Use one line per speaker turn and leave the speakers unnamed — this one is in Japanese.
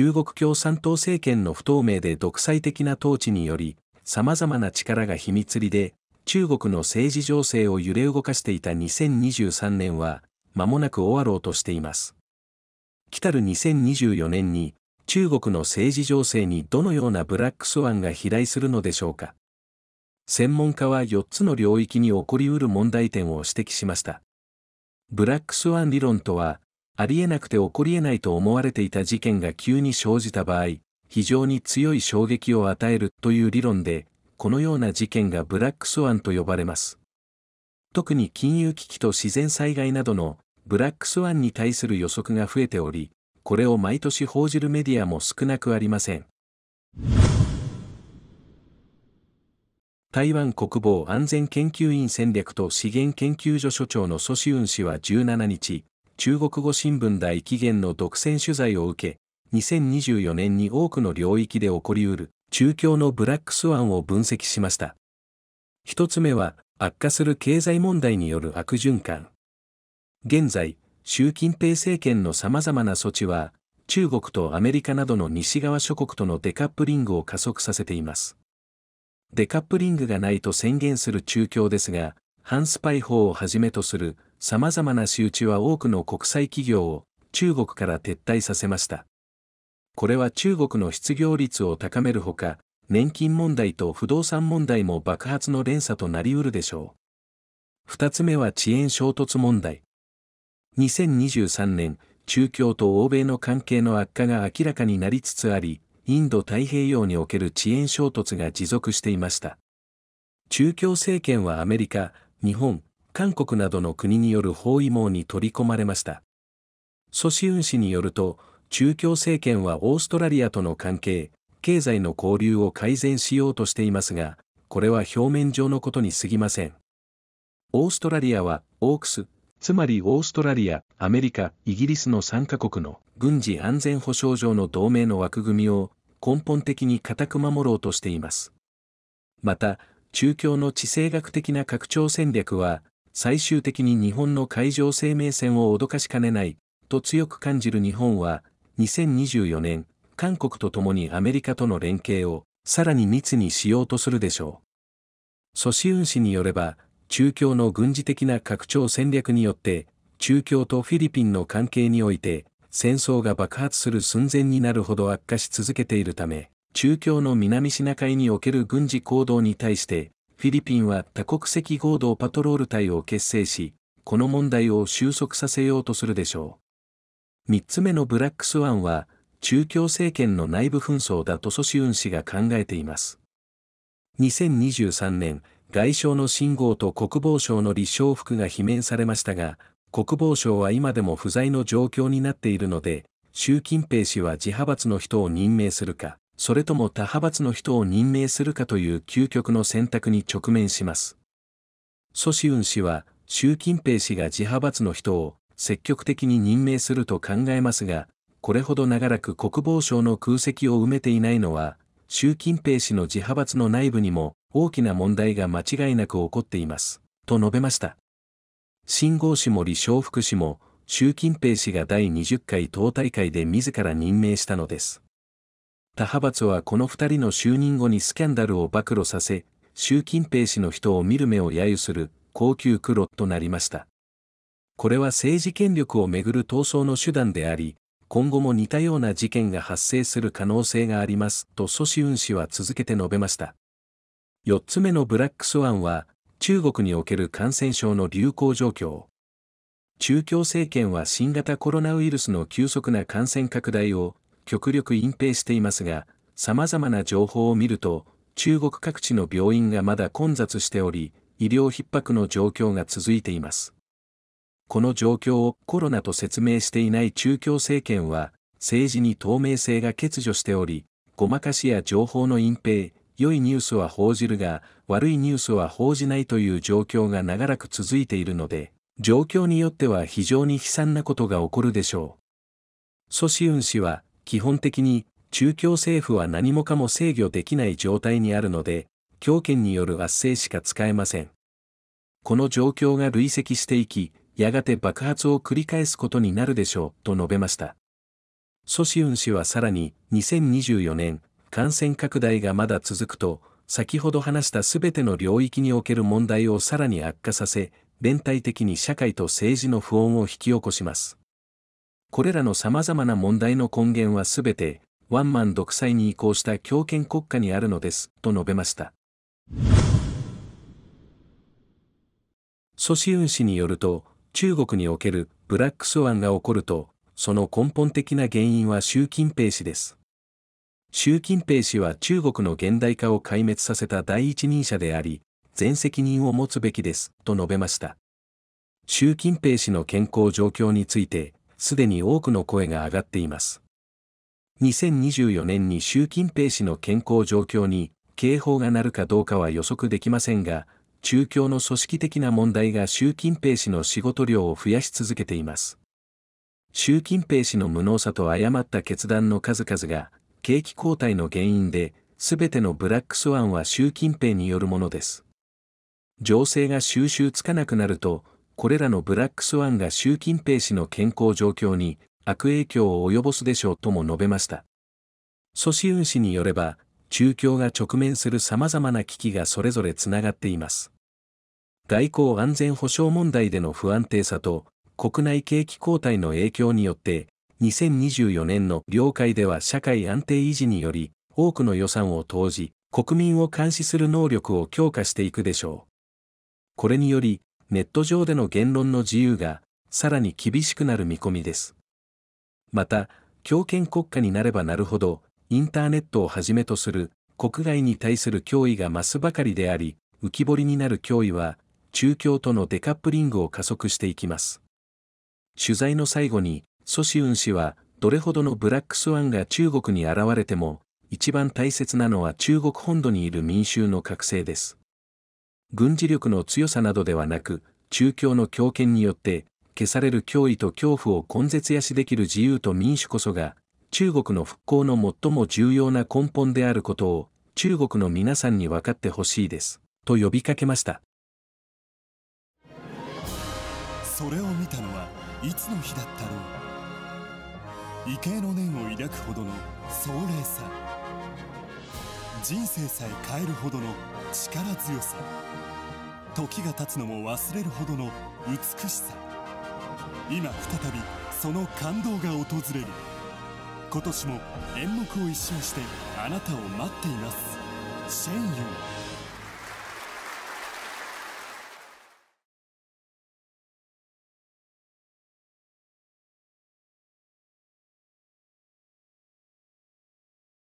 中国共産党政権の不透明で独裁的な統治により、様々な力が秘密裏で、中国の政治情勢を揺れ動かしていた2023年は、間もなく終わろうとしています。来たる2024年に、中国の政治情勢にどのようなブラックスワンが飛来するのでしょうか。専門家は4つの領域に起こりうる問題点を指摘しました。ブラックスワン理論とは、ありえなくて起こりえないと思われていた事件が急に生じた場合、非常に強い衝撃を与えるという理論で、このような事件がブラックスワンと呼ばれます。特に金融危機と自然災害などのブラックスワンに対する予測が増えており、これを毎年報じるメディアも少なくありません。台湾国防安全研究院戦略と資源研究所所長のソシウン氏は17日、中国語新聞大紀元の独占取材を受け、2024年に多くの領域で起こりうる中共のブラックスワンを分析しました。一つ目は、悪化する経済問題による悪循環。現在、習近平政権の様々な措置は、中国とアメリカなどの西側諸国とのデカップリングを加速させています。デカップリングがないと宣言する中共ですが、反スパイ法をはじめとする様々な仕打ちは多くの国際企業を中国から撤退させました。これは中国の失業率を高めるほか、年金問題と不動産問題も爆発の連鎖となりうるでしょう。二つ目は遅延衝突問題。2023年、中共と欧米の関係の悪化が明らかになりつつあり、インド太平洋における遅延衝突が持続していました。中共政権はアメリカ、日本、韓国などの国による包囲網に取り込まれました。ソシウン氏によると、中共政権はオーストラリアとの関係、経済の交流を改善しようとしていますが、これは表面上のことに過ぎません。オーストラリアは、オークス、つまりオーストラリア、アメリカ、イギリスの3カ国の軍事安全保障上の同盟の枠組みを根本的に固く守ろうとしています。また、中共の地政学的な拡張戦略は、最終的に日本の海上生命線を脅かしかねない、と強く感じる日本は、2024年、韓国と共にアメリカとの連携を、さらに密にしようとするでしょう。ソシウン氏によれば、中共の軍事的な拡張戦略によって、中共とフィリピンの関係において、戦争が爆発する寸前になるほど悪化し続けているため、中共の南シナ海における軍事行動に対して、フィリピンは多国籍合同パトロール隊を結成し、この問題を収束させようとするでしょう。3つ目のブラックスワンは、中共政権の内部紛争だとソシウン氏が考えています。2023年、外相の信号と国防省の立証服が罷免されましたが、国防省は今でも不在の状況になっているので、習近平氏は自派閥の人を任命するか、それとも他派閥の人を任命するかという究極の選択に直面します。ソシウン氏は、習近平氏が自派閥の人を積極的に任命すると考えますが、これほど長らく国防省の空席を埋めていないのは、習近平氏の自派閥の内部にも大きな問題が間違いなく起こっています、と述べました。新郷氏も李承福氏も、習近平氏が第20回党大会で自ら任命したのです。他派閥はこの二人の就任後にスキャンダルを暴露させ、習近平氏の人を見る目を揶揄する高級黒となりました。これは政治権力をめぐる闘争の手段であり、今後も似たような事件が発生する可能性がありますとソシウン氏は続けて述べました。四つ目のブラックスワンは、中国における感染症の流行状況。中共政権は新型コロナウイルスの急速な感染拡大を極力隠蔽していますが、様々な情報を見ると、中国各地の病院がまだ混雑しており、医療逼迫の状況が続いています。この状況をコロナと説明していない中共政権は、政治に透明性が欠如しており、ごまかしや情報の隠蔽、良いニュースは報じるが、悪いニュースは報じないという状況が長らく続いているので、状況によっては非常に悲惨なことが起こるでしょう。ソシウン氏は、基本的に中共政府は何もかも制御できない状態にあるので、強権による圧政しか使えません。この状況が累積していき、やがて爆発を繰り返すことになるでしょう、と述べました。ソシウン氏はさらに、2024年、感染拡大がまだ続くと、先ほど話した全ての領域における問題をさらに悪化させ、連帯的に社会と政治の不穏を引き起こします。これらの様々な問題の根源はすべて、ワンマン独裁に移行した強権国家にあるのです、と述べました。ソシウン氏によると、中国におけるブラックスワンが起こると、その根本的な原因は習近平氏です。習近平氏は中国の現代化を壊滅させた第一人者であり、全責任を持つべきです、と述べました。習近平氏の健康状況について、すでに多くの声が上がっています。2024年に習近平氏の健康状況に警報が鳴るかどうかは予測できませんが、中共の組織的な問題が習近平氏の仕事量を増やし続けています。習近平氏の無能さと誤った決断の数々が、景気後退の原因で、すべてのブラックスワンは習近平によるものです。情勢が収拾つかなくなると、これらのブラックスワンが習近平氏の健康状況に悪影響を及ぼすでしょうとも述べました。ソシウン氏によれば、中共が直面する様々な危機がそれぞれつながっています。外交安全保障問題での不安定さと、国内景気後退の影響によって、2024年の領海では社会安定維持により、多くの予算を投じ、国民を監視する能力を強化していくでしょう。これにより、ネット上での言論の自由が、さらに厳しくなる見込みです。また、強権国家になればなるほど、インターネットをはじめとする国外に対する脅威が増すばかりであり、浮き彫りになる脅威は、中共とのデカップリングを加速していきます。取材の最後に、ソシウン氏は、どれほどのブラックスワンが中国に現れても、一番大切なのは中国本土にいる民衆の覚醒です。軍事力の強さなどではなく、中共の強権によって消される脅威と恐怖を根絶やしできる自由と民主こそが、中国の復興の最も重要な根本であることを、中国の皆さんに分かってほしいです、と呼びかけました。それを見たのはいつの日だったろう畏敬の念を抱くほどの壮麗さ人生さえ変えるほどの力強さ時が経つのも忘れるほどの美しさ今再びその感動が訪れる今年も演目を一新してあなたを待っていますシェンユ